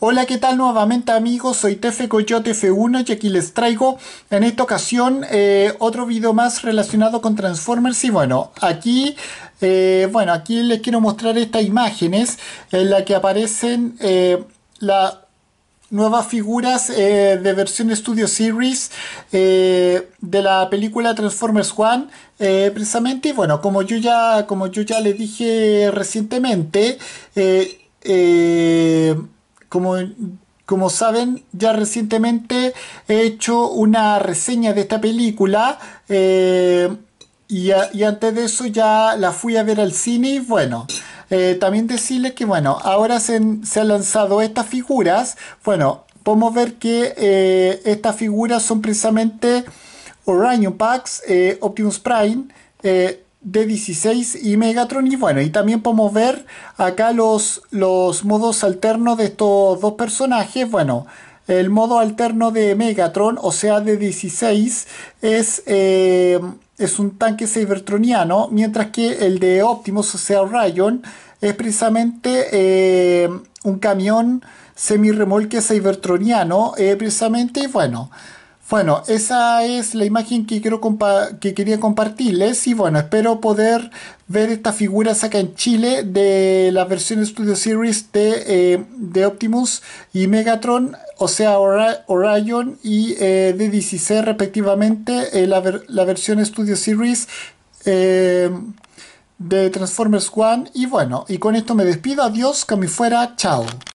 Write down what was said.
Hola, ¿qué tal nuevamente amigos? Soy Tefe Coyote F1 y aquí les traigo en esta ocasión eh, otro video más relacionado con Transformers y bueno, aquí... Eh, bueno, aquí les quiero mostrar estas imágenes en las que aparecen eh, las nuevas figuras de versión Studio Series de la película Transformers One precisamente, y bueno, como yo ya, como yo le dije recientemente, como, como saben, ya recientemente he hecho una reseña de esta película. Eh, y, antes de eso ya la fui a ver al cine y bueno, eh, también decirles que bueno, ahora se, se han lanzado estas figuras. Bueno, podemos ver que eh, estas figuras son precisamente Orion Packs, Optimus Prime, eh, de 16 y Megatron. Y bueno, y también podemos ver acá los, los modos alternos de estos dos personajes. Bueno, el modo alterno de Megatron, o sea de 16, es, eh, es un tanque cybertroniano, mientras que el de Optimus, o sea Ryan, es precisamente eh, un camión semi-remolque cybertroniano, eh, precisamente, bueno... Bueno, esa es la imagen que, quiero que quería compartirles y bueno, espero poder ver esta figuras saca en Chile de la versión Studio Series de, eh, de Optimus y Megatron, o sea, Orion y eh, D16 respectivamente, eh, la, versión Studio Series de Transformers One y bueno, y con esto me despido, adiós, que a fuera, chao.